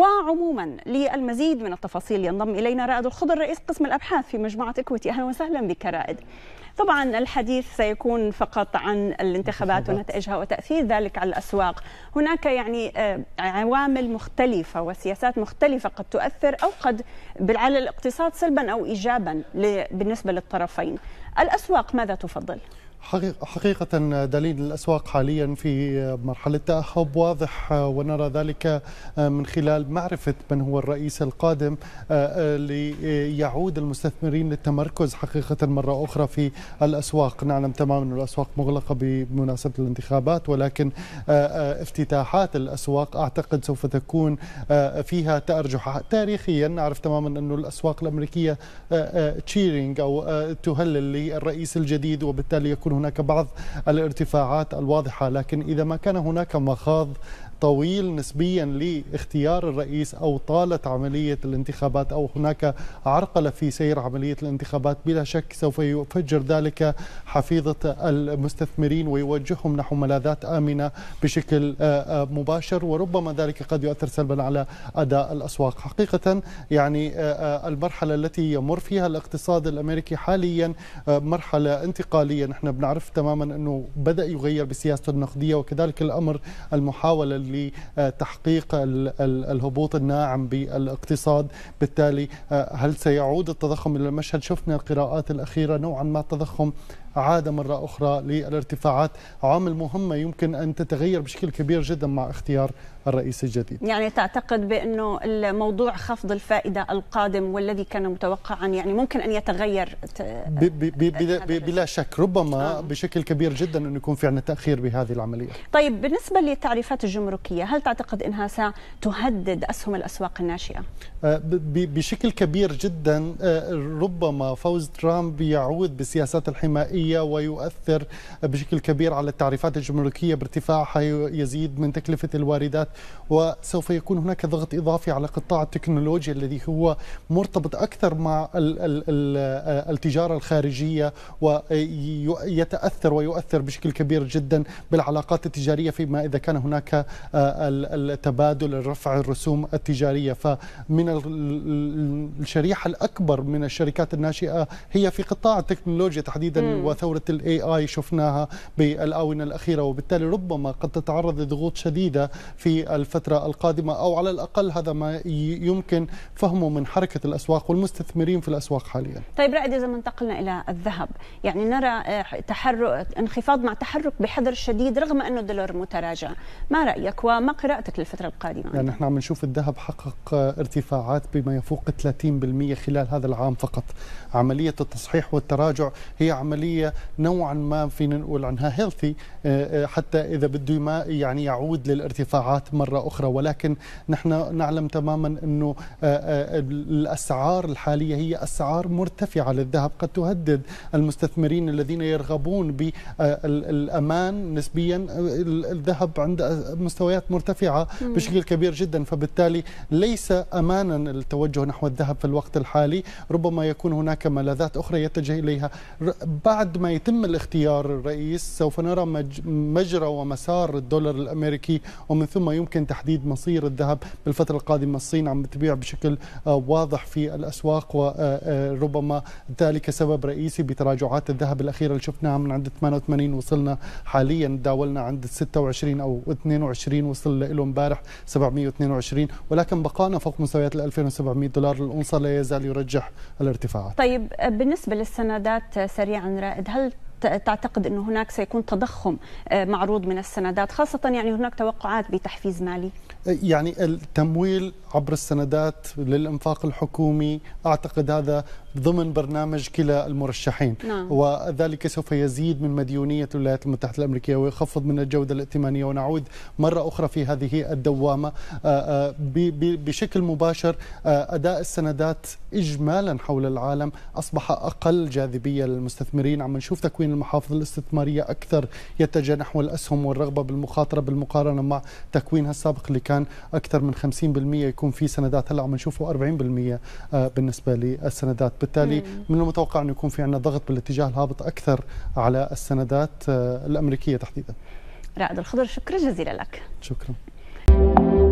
وعموما للمزيد من التفاصيل ينضم إلينا رائد الخضر رئيس قسم الأبحاث في مجموعة إكويتي أهلا وسهلا بك رائد طبعا الحديث سيكون فقط عن الانتخابات ونتائجها وتأثير ذلك على الأسواق هناك يعني آه، عوامل مختلفة وسياسات مختلفة قد تؤثر أو قد على الاقتصاد سلبا أو إيجابا بالنسبة للطرفين الأسواق ماذا تفضل؟ حقيقة دليل الأسواق حاليا في مرحلة تأهب واضح ونرى ذلك من خلال معرفة من هو الرئيس القادم ليعود المستثمرين للتمركز حقيقة مرة أخرى في الأسواق نعلم تماما أن الأسواق مغلقة بمناسبة الانتخابات ولكن افتتاحات الأسواق أعتقد سوف تكون فيها تأرجح تاريخيا نعرف تماما أن الأسواق الأمريكية تشيرينج أو تهلل للرئيس الجديد وبالتالي يكون يكون هناك بعض الارتفاعات الواضحة لكن إذا ما كان هناك مخاض طويل نسبيا لاختيار الرئيس أو طالت عملية الانتخابات أو هناك عرقلة في سير عملية الانتخابات بلا شك سوف يفجر ذلك حفيظة المستثمرين ويوجههم نحو ملاذات آمنة بشكل آه، آه، مباشر وربما ذلك قد يؤثر سلبا على أداء الأسواق حقيقة يعني آه، المرحلة التي يمر فيها الاقتصاد الأمريكي حاليا مرحلة انتقالية نحن بنعرف تماما أنه بدأ يغير بسياسته النقدية وكذلك الأمر المحاولة لتحقيق الهبوط الناعم بالاقتصاد بالتالي آه، هل سيعود التضخم إلى المشهد شفنا القراءات الأخيرة نوعا ما التضخم عاد مرة أخرى للارتفاعات عامل مهمة يمكن أن تتغير بشكل كبير جدا مع اختيار الرئيس الجديد يعني تعتقد بأنه الموضوع خفض الفائدة القادم والذي كان متوقعا يعني ممكن أن يتغير بلا شك ربما آه. بشكل كبير جدا أنه يكون في عندنا تأخير بهذه العملية طيب بالنسبة للتعريفات الجمركية هل تعتقد أنها ستهدد أسهم الأسواق الناشئة؟ آه، بشكل كبير جدا آه، ربما فوز ترامب يعود بالسياسات الحمائية ويؤثر بشكل كبير على التعريفات الجمركية بارتفاعها يزيد من تكلفة الواردات وسوف يكون هناك ضغط إضافي على قطاع التكنولوجيا الذي هو مرتبط أكثر مع التجارة الخارجية ويتأثر ويؤثر بشكل كبير جدا بالعلاقات التجارية فيما إذا كان هناك التبادل رفع الرسوم التجارية فمن الشريحة الأكبر من الشركات الناشئة هي في قطاع التكنولوجيا تحديدا مم. وثورة الاي اي شفناها بالآونة الأخيرة وبالتالي ربما قد تتعرض لضغوط شديدة في في الفترة القادمة أو على الأقل هذا ما يمكن فهمه من حركة الأسواق والمستثمرين في الأسواق حاليا طيب رائد إذا انتقلنا إلى الذهب يعني نرى آه، تحرك انخفاض مع تحرك بحذر شديد رغم أنه الدولار متراجع ما رأيك وما قراءتك للفترة القادمة؟ يعني نحن عم نشوف الذهب حقق آه، ارتفاعات بما يفوق 30% خلال هذا العام فقط عملية التصحيح والتراجع هي عملية نوعا ما فينا نقول عنها هيلثي آه، حتى إذا بده ما يعني يعود للارتفاعات مرة أخرى ولكن نحن نعلم تماما أنه آه، آه، الأسعار الحالية هي أسعار مرتفعة للذهب قد تهدد المستثمرين الذين يرغبون بالأمان آه، نسبيا الذهب عند مستويات مرتفعة بشكل كبير جدا فبالتالي ليس أمانا التوجه نحو الذهب في الوقت الحالي ربما يكون هناك ملاذات أخرى يتجه إليها بعد ما يتم الاختيار الرئيس سوف نرى مجرى ومسار الدولار الأمريكي ومن ثم يمكن تحديد مصير الذهب بالفترة القادمة الصين عم تبيع بشكل آه، واضح في الأسواق وربما آه، آه، ذلك سبب رئيسي بتراجعات الذهب الأخيرة اللي شفناها من عند 88 وصلنا حاليا داولنا عند 26 أو 22 وصل له امبارح 722 ولكن بقانا فوق مستويات ال 2700 دولار للأنصة لا يزال يرجح الارتفاعات طيب بالنسبة للسندات سريعا رائد هل تعتقد أنه هناك سيكون تضخم آه، معروض من السندات خاصة يعني هناك توقعات بتحفيز مالي يعني التمويل عبر السندات للإنفاق الحكومي أعتقد هذا ضمن برنامج كلا المرشحين نعم. وذلك سوف يزيد من مديونية الولايات المتحدة الأمريكية ويخفض من الجودة الائتمانية ونعود مرة أخرى في هذه الدوامة آه، آه، بشكل مباشر آه، أداء السندات إجمالا حول العالم أصبح أقل جاذبية للمستثمرين عم نشوف تكوين المحافظ الاستثمارية أكثر يتجه نحو الأسهم والرغبة بالمخاطرة بالمقارنة مع تكوينها السابق اللي كان أكثر من 50% يكون في سندات هلا عم نشوفه 40% بالنسبة للسندات بالتالي من المتوقع أن يكون في عندنا ضغط بالاتجاه الهابط أكثر على السندات آه، الأمريكية تحديدا رائد الخضر شكرا جزيلا لك شكرا